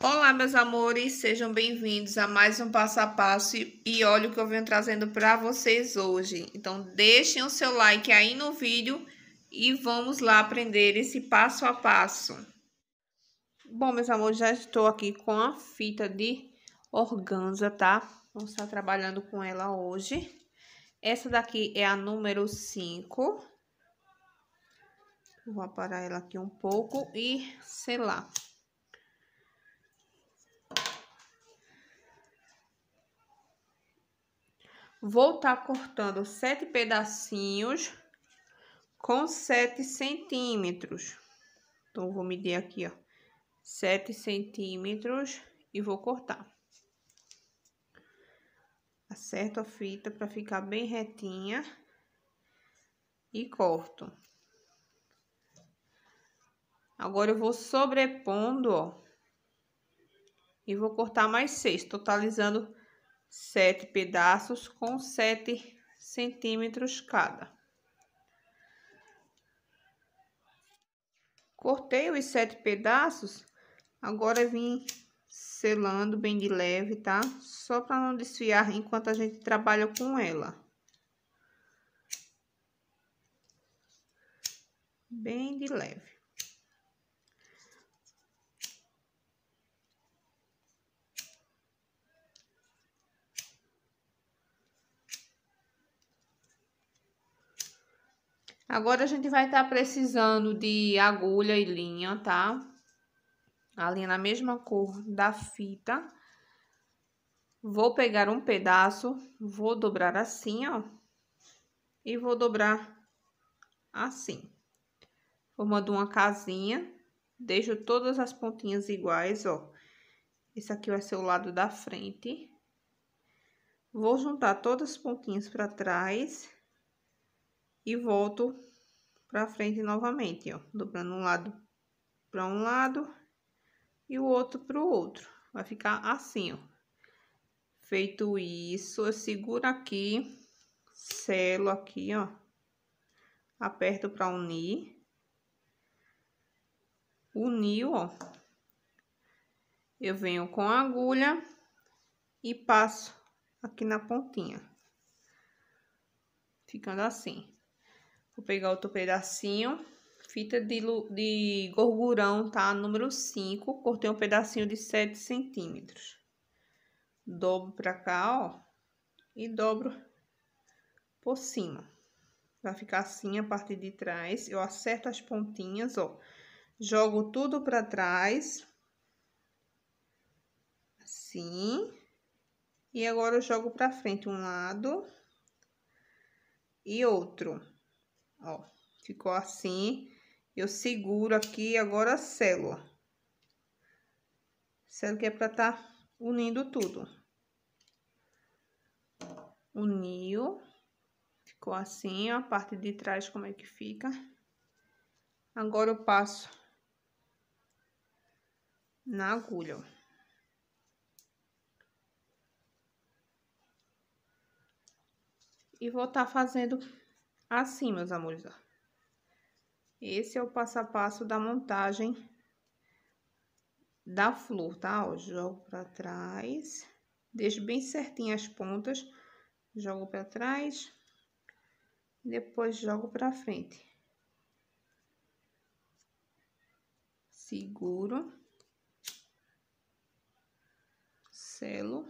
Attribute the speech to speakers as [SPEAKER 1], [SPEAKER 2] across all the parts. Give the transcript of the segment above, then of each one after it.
[SPEAKER 1] Olá, meus amores, sejam bem-vindos a mais um passo a passo e olha o que eu venho trazendo para vocês hoje. Então, deixem o seu like aí no vídeo e vamos lá aprender esse passo a passo. Bom, meus amores, já estou aqui com a fita de organza, tá? Vamos estar trabalhando com ela hoje. Essa daqui é a número 5. Vou aparar ela aqui um pouco e sei lá. Vou estar tá cortando sete pedacinhos com sete centímetros. Então, vou medir aqui, ó, sete centímetros e vou cortar. Acerto a fita para ficar bem retinha e corto. Agora, eu vou sobrepondo, ó, e vou cortar mais seis, totalizando sete pedaços com sete centímetros cada. Cortei os sete pedaços, agora vim selando bem de leve, tá? Só para não desfiar enquanto a gente trabalha com ela. Bem de leve. Agora, a gente vai estar tá precisando de agulha e linha, tá? A linha na mesma cor da fita. Vou pegar um pedaço, vou dobrar assim, ó. E vou dobrar assim. Formando uma casinha. Deixo todas as pontinhas iguais, ó. Esse aqui vai ser o lado da frente. Vou juntar todas as pontinhas para trás e volto pra frente novamente, ó. Dobrando um lado pra um lado e o outro pro outro. Vai ficar assim, ó. Feito isso, eu seguro aqui, selo aqui, ó. Aperto pra unir. Uniu, ó. Eu venho com a agulha e passo aqui na pontinha. Ficando assim. Vou pegar outro pedacinho. Fita de, de gorgurão, tá? Número 5. Cortei um pedacinho de 7 centímetros. Dobro pra cá, ó. E dobro por cima. Vai ficar assim a parte de trás. Eu acerto as pontinhas, ó. Jogo tudo pra trás. Assim. E agora eu jogo pra frente um lado. E outro. Ó, ficou assim. Eu seguro aqui agora a célula. Célula que é pra tá unindo tudo. Uniu. Ficou assim, ó, a parte de trás como é que fica. Agora eu passo na agulha, ó. e vou estar tá fazendo Assim, meus amores, ó. Esse é o passo a passo da montagem da flor, tá? Ó, jogo pra trás, deixo bem certinho as pontas, jogo pra trás, depois jogo pra frente. Seguro. Selo.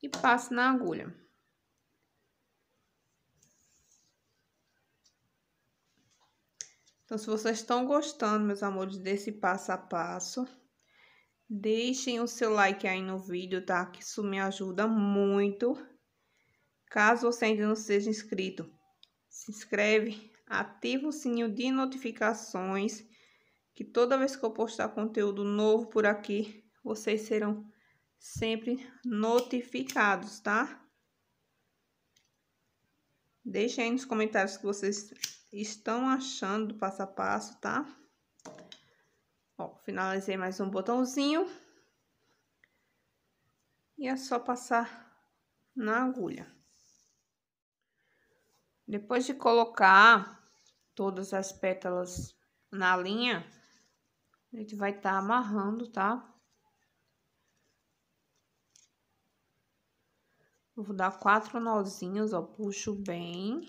[SPEAKER 1] E passo na agulha. Então, se vocês estão gostando, meus amores, desse passo a passo, deixem o seu like aí no vídeo, tá? Que isso me ajuda muito. Caso você ainda não seja inscrito, se inscreve, ativa o sininho de notificações, que toda vez que eu postar conteúdo novo por aqui, vocês serão sempre notificados, tá? Deixem aí nos comentários o que vocês estão achando do passo a passo, tá? Ó, finalizei mais um botãozinho. E é só passar na agulha. Depois de colocar todas as pétalas na linha, a gente vai estar tá amarrando, tá? Vou dar quatro nozinhos, ó, puxo bem.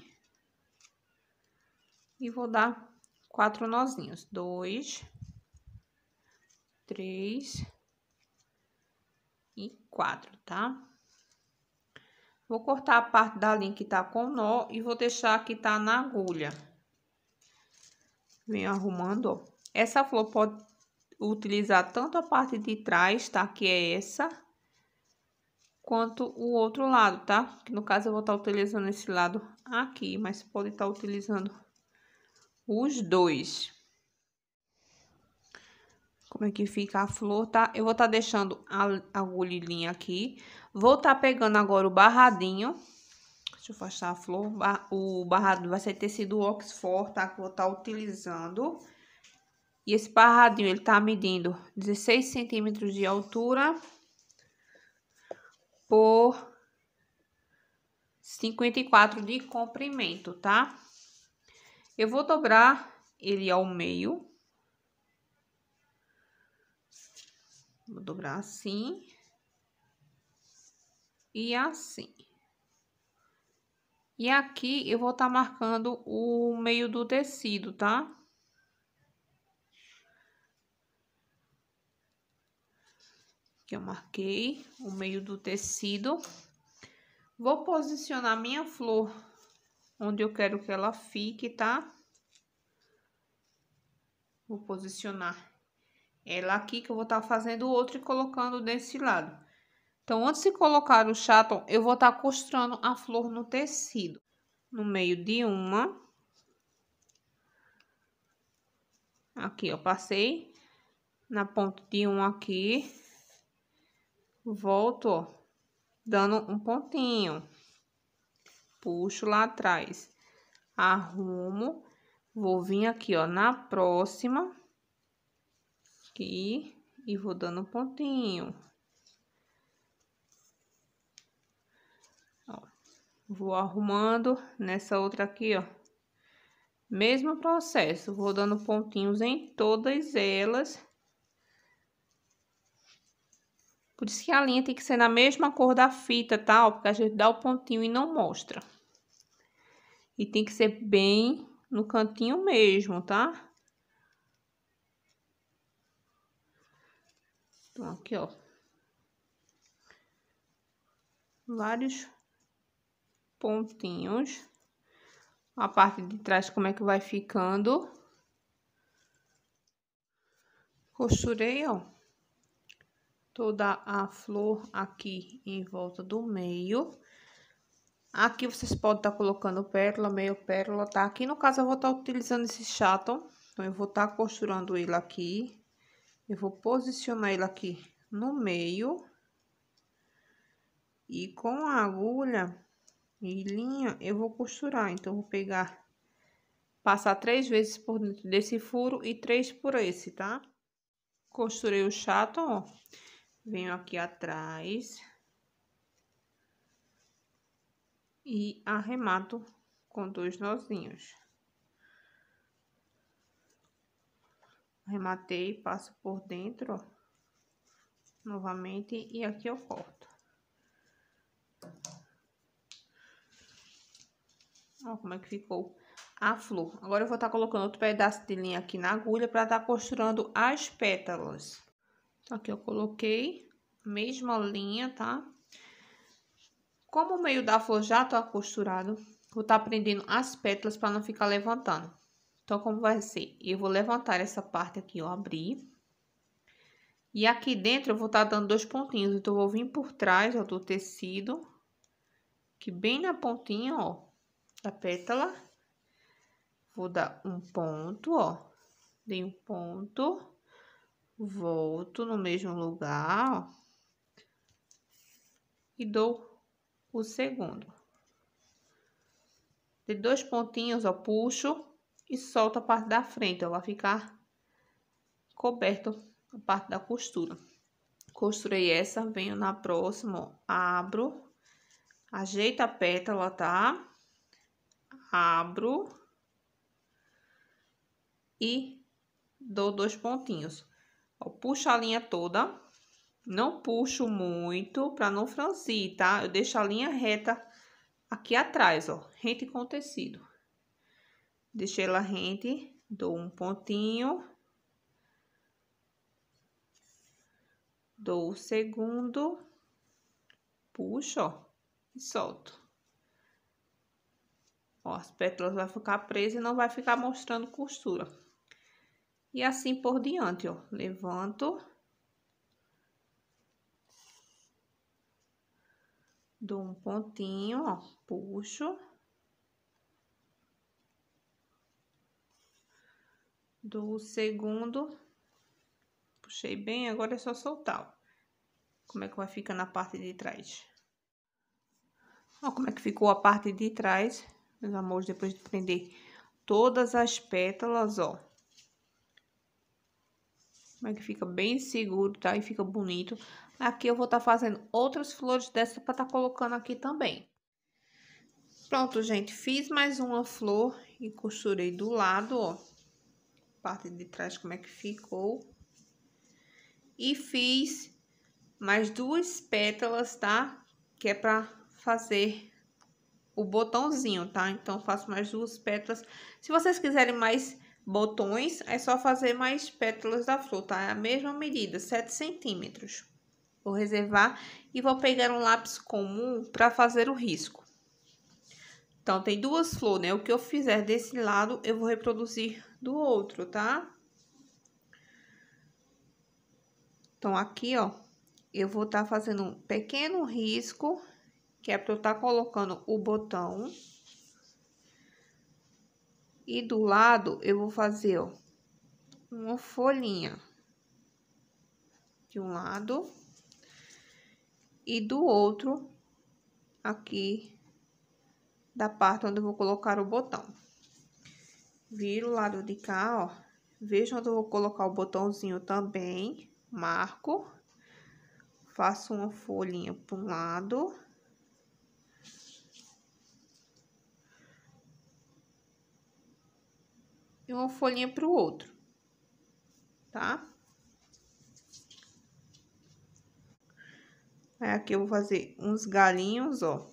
[SPEAKER 1] E vou dar quatro nozinhos. Dois, três e quatro, tá? Vou cortar a parte da linha que tá com nó e vou deixar que tá na agulha. Venho arrumando, ó. Essa flor pode utilizar tanto a parte de trás, tá? Que é essa quanto o outro lado, tá? No caso, eu vou estar tá utilizando esse lado aqui, mas pode estar tá utilizando os dois. Como é que fica a flor, tá? Eu vou estar tá deixando a agulha e linha aqui. Vou estar pegando agora o barradinho. Deixa eu afastar a flor. O barrado vai ser tecido Oxford, tá? Que eu vou estar utilizando. E esse barradinho, ele tá medindo 16 centímetros de altura por 54 de comprimento, tá? Eu vou dobrar ele ao meio. Vou dobrar assim. E assim. E aqui eu vou estar tá marcando o meio do tecido, tá? que eu marquei, o meio do tecido. Vou posicionar minha flor onde eu quero que ela fique, tá? Vou posicionar ela aqui, que eu vou estar tá fazendo outro e colocando desse lado. Então, antes de colocar o chaton, eu vou estar tá costurando a flor no tecido. No meio de uma. Aqui, eu passei na ponta de um aqui volto, ó, dando um pontinho, puxo lá atrás, arrumo, vou vir aqui, ó, na próxima, aqui, e vou dando um pontinho. Ó, vou arrumando nessa outra aqui, ó. Mesmo processo, vou dando pontinhos em todas elas por isso que a linha tem que ser na mesma cor da fita, tá? porque a gente dá o pontinho e não mostra. E tem que ser bem no cantinho mesmo, tá? Então, aqui, ó. Vários pontinhos. A parte de trás, como é que vai ficando. Costurei, ó toda a flor aqui em volta do meio. Aqui vocês podem estar tá colocando pérola, meio pérola, tá? Aqui no caso eu vou estar tá utilizando esse chato, então eu vou estar tá costurando ele aqui. Eu vou posicionar ele aqui no meio. E com a agulha e linha eu vou costurar, então eu vou pegar, passar três vezes por dentro desse furo e três por esse, tá? Costurei o chato, ó venho aqui atrás e arremato com dois nozinhos. Arrematei, passo por dentro, ó, novamente, e aqui eu corto. Ó, como é que ficou a flor. Agora eu vou estar tá colocando outro pedaço de linha aqui na agulha para estar tá costurando as pétalas. Então, aqui eu coloquei a mesma linha, tá? Como o meio da flor já tá costurado, vou tá prendendo as pétalas para não ficar levantando. Então, como vai ser? Eu vou levantar essa parte aqui, ó, abrir. E aqui dentro eu vou tá dando dois pontinhos, então eu vou vir por trás, ó, do tecido, que bem na pontinha, ó, da pétala. Vou dar um ponto, ó, dei um ponto volto no mesmo lugar, ó, e dou o segundo. De dois pontinhos, ó, puxo e solto a parte da frente, ó, vai ficar coberto a parte da costura. Costurei essa, venho na próxima, ó, abro, ajeita a pétala, tá? Abro e dou dois pontinhos. Ó, puxo a linha toda. Não puxo muito para não franzir, tá? Eu deixo a linha reta aqui atrás, ó, rente com tecido. Deixei ela rente, dou um pontinho. Dou o segundo. Puxo, ó, e solto. Ó, as pétalas vão ficar presas e não vai ficar mostrando costura. E assim por diante, ó. Levanto. Dou um pontinho, ó. Puxo. Dou o segundo. Puxei bem, agora é só soltar, ó. Como é que vai ficar na parte de trás. Ó, como é que ficou a parte de trás, meus amores, depois de prender todas as pétalas, ó é que fica bem seguro, tá? E fica bonito. Aqui eu vou estar tá fazendo outras flores dessa para estar tá colocando aqui também. Pronto, gente. Fiz mais uma flor e costurei do lado, ó. Parte de trás como é que ficou. E fiz mais duas pétalas, tá? Que é pra fazer o botãozinho, tá? Então, faço mais duas pétalas. Se vocês quiserem mais botões, é só fazer mais pétalas da flor, tá? É a mesma medida, 7 centímetros. Vou reservar e vou pegar um lápis comum para fazer o risco. Então, tem duas flores, né? O que eu fizer desse lado, eu vou reproduzir do outro, tá? Então, aqui, ó, eu vou estar tá fazendo um pequeno risco, que é para eu estar tá colocando o botão... E do lado eu vou fazer, ó, uma folhinha. De um lado. E do outro, aqui, da parte onde eu vou colocar o botão. Viro o lado de cá, ó. Vejo onde eu vou colocar o botãozinho também. Marco. Faço uma folhinha para um lado e uma folhinha para o outro, tá? Aí aqui eu vou fazer uns galinhos, ó.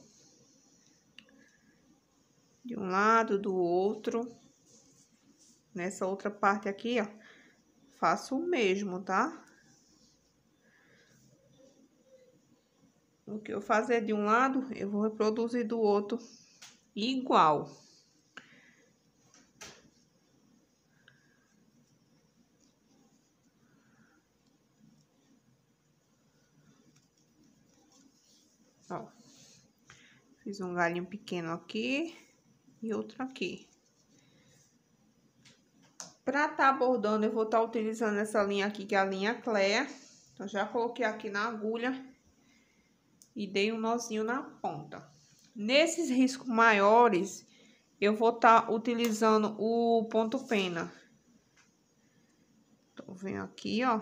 [SPEAKER 1] De um lado, do outro. Nessa outra parte aqui, ó, faço o mesmo, tá? O que eu fazer de um lado, eu vou reproduzir do outro igual. Fiz um galhinho pequeno aqui e outro aqui. Pra tá bordando, eu vou estar tá utilizando essa linha aqui, que é a linha Cleia. Então, já coloquei aqui na agulha e dei um nozinho na ponta. Nesses riscos maiores, eu vou estar tá utilizando o ponto pena. Então, venho aqui, ó.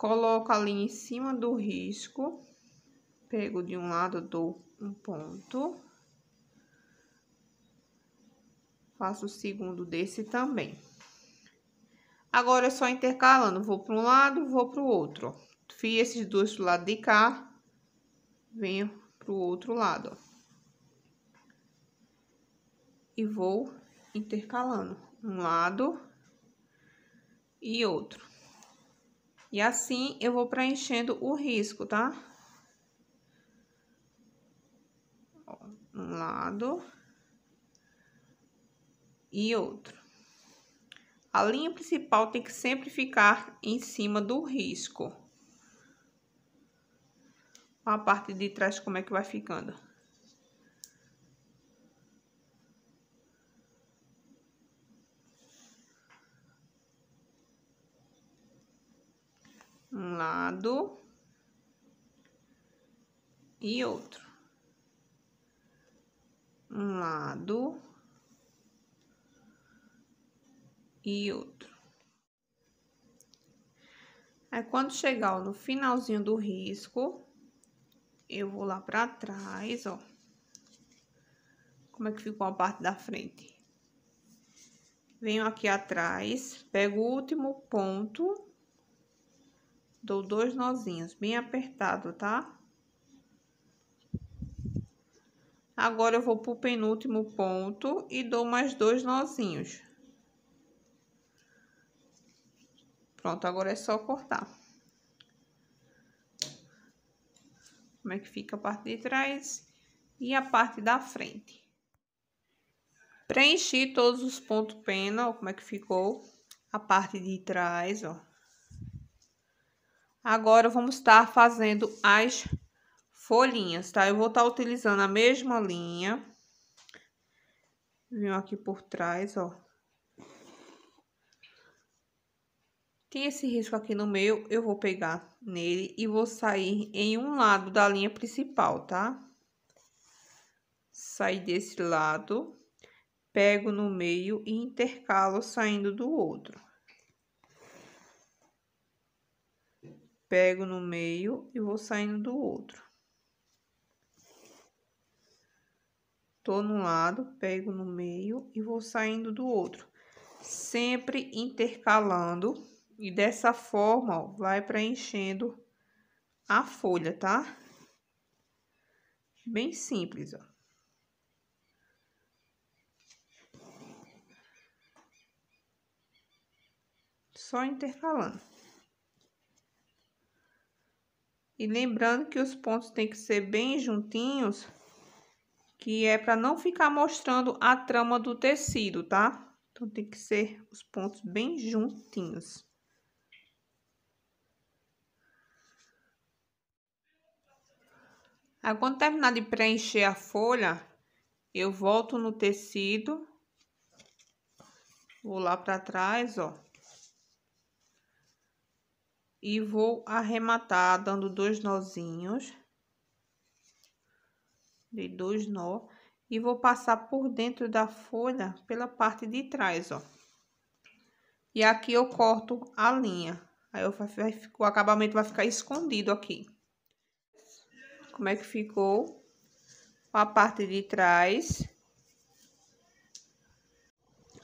[SPEAKER 1] coloco ali em cima do risco, pego de um lado, dou um ponto, faço o segundo desse também. Agora, é só intercalando, vou para um lado, vou para o outro, fiz esses dois do lado de cá, venho para o outro lado, ó. E vou intercalando um lado e outro. E assim, eu vou preenchendo o risco, tá? um lado e outro. A linha principal tem que sempre ficar em cima do risco. A parte de trás, como é que vai ficando? um lado e outro. Um lado e outro. Aí, quando chegar no finalzinho do risco, eu vou lá pra trás, ó. Como é que ficou a parte da frente? Venho aqui atrás, pego o último ponto Dou dois nozinhos, bem apertado, tá? Agora, eu vou pro penúltimo ponto e dou mais dois nozinhos. Pronto, agora é só cortar. Como é que fica a parte de trás e a parte da frente. Preenchi todos os pontos pena, ó, como é que ficou a parte de trás, ó. Agora, vamos estar fazendo as folhinhas, tá? Eu vou estar utilizando a mesma linha. Vim aqui por trás, ó. Tem esse risco aqui no meio, eu vou pegar nele e vou sair em um lado da linha principal, tá? Sair desse lado, pego no meio e intercalo saindo do outro. pego no meio e vou saindo do outro. Tô no lado, pego no meio e vou saindo do outro. Sempre intercalando e dessa forma, ó, vai preenchendo a folha, tá? Bem simples, ó. Só intercalando. E lembrando que os pontos têm que ser bem juntinhos, que é para não ficar mostrando a trama do tecido, tá? Então, tem que ser os pontos bem juntinhos. Aí, quando terminar de preencher a folha, eu volto no tecido, vou lá para trás, ó e vou arrematar dando dois nozinhos. Dei dois nó e vou passar por dentro da folha pela parte de trás, ó. E aqui eu corto a linha. Aí eu, o acabamento vai ficar escondido aqui. Como é que ficou? A parte de trás.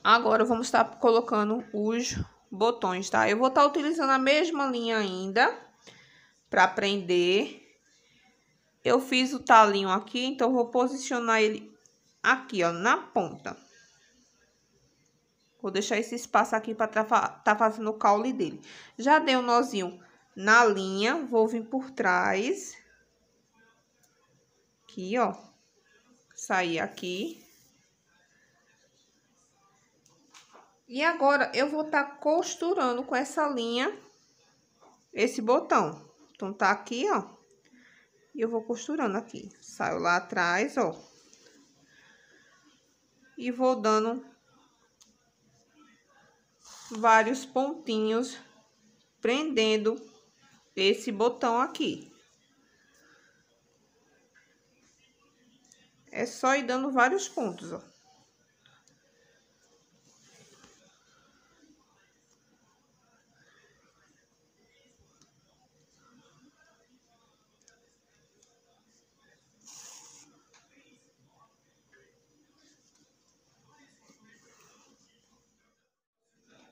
[SPEAKER 1] Agora, vamos estar colocando os botões, tá? Eu vou estar tá utilizando a mesma linha ainda para prender. Eu fiz o talinho aqui, então vou posicionar ele aqui, ó, na ponta. Vou deixar esse espaço aqui para tá, tá fazendo o caule dele. Já dei um nozinho na linha, vou vir por trás. Aqui, ó. Sair aqui. E agora, eu vou estar tá costurando com essa linha esse botão. Então, tá aqui, ó. E eu vou costurando aqui. Saio lá atrás, ó. E vou dando vários pontinhos prendendo esse botão aqui. É só ir dando vários pontos, ó.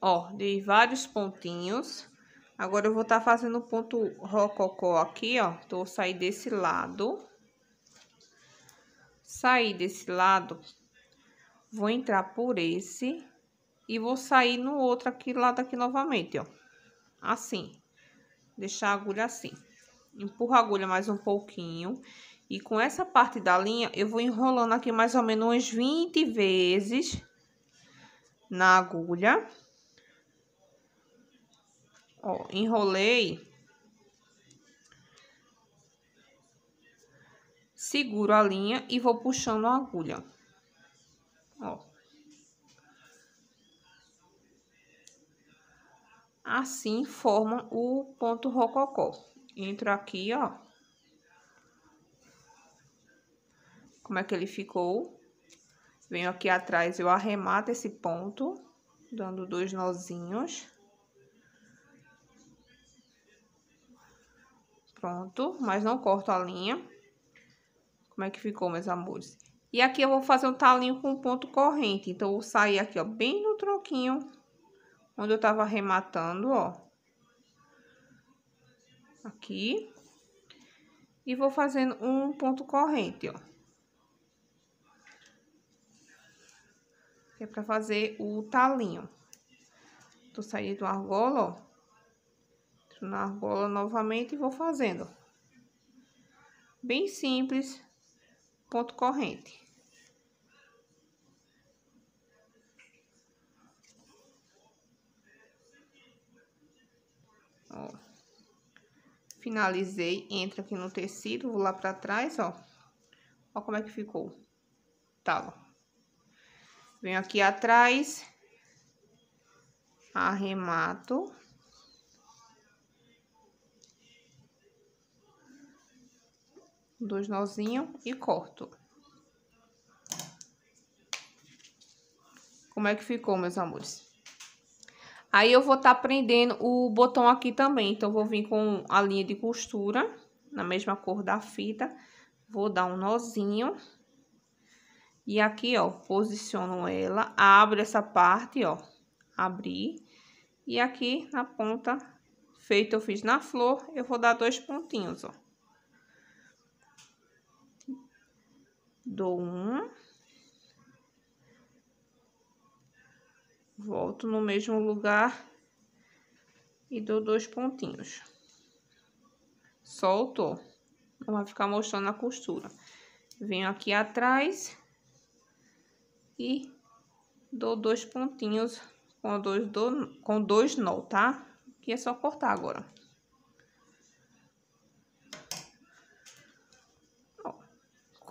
[SPEAKER 1] ó, de vários pontinhos. Agora, eu vou estar tá fazendo ponto rococó aqui, ó. Então, eu desse lado. sair desse lado, vou entrar por esse e vou sair no outro aqui, lado aqui novamente, ó. Assim. Deixar a agulha assim. Empurro a agulha mais um pouquinho. E com essa parte da linha, eu vou enrolando aqui mais ou menos umas 20 vezes na agulha. Ó, enrolei. Seguro a linha e vou puxando a agulha. Ó. Assim forma o ponto rococó. Entro aqui, ó. Como é que ele ficou? Venho aqui atrás, eu arremato esse ponto, dando dois nozinhos. pronto, mas não corto a linha. Como é que ficou, meus amores? E aqui eu vou fazer um talinho com ponto corrente. Então, eu vou sair aqui, ó, bem no tronquinho, onde eu tava arrematando, ó. Aqui. E vou fazendo um ponto corrente, ó. Que é pra fazer o talinho. Tô saindo do argola, ó na argola novamente e vou fazendo. Bem simples, ponto corrente. Ó. Finalizei, entra aqui no tecido, vou lá pra trás, ó. Ó como é que ficou. Tá, ó. Venho aqui atrás. Arremato. dois nozinhos e corto. Como é que ficou, meus amores? Aí eu vou estar tá prendendo o botão aqui também, então vou vir com a linha de costura, na mesma cor da fita, vou dar um nozinho. E aqui, ó, posiciono ela, abro essa parte, ó, abri. E aqui na ponta, feito eu fiz na flor, eu vou dar dois pontinhos, ó. dou um. Volto no mesmo lugar e dou dois pontinhos. Solto. Não vai ficar mostrando a costura. Venho aqui atrás e dou dois pontinhos com dois, do, com dois nó, tá? Que é só cortar agora.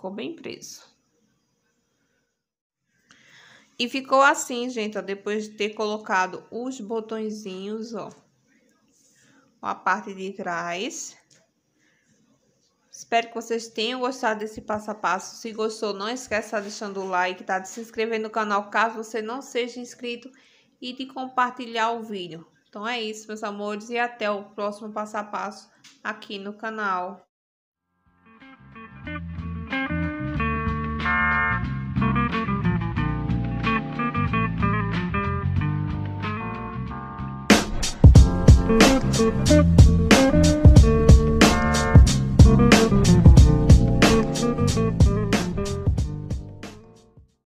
[SPEAKER 1] ficou bem preso. E ficou assim, gente, ó, depois de ter colocado os botõezinhos, ó, a parte de trás. Espero que vocês tenham gostado desse passo a passo. Se gostou, não esqueça de tá deixando o like, tá? De se inscrever no canal, caso você não seja inscrito, e de compartilhar o vídeo. Então é isso, meus amores, e até o próximo passo a passo aqui no canal. Thank you.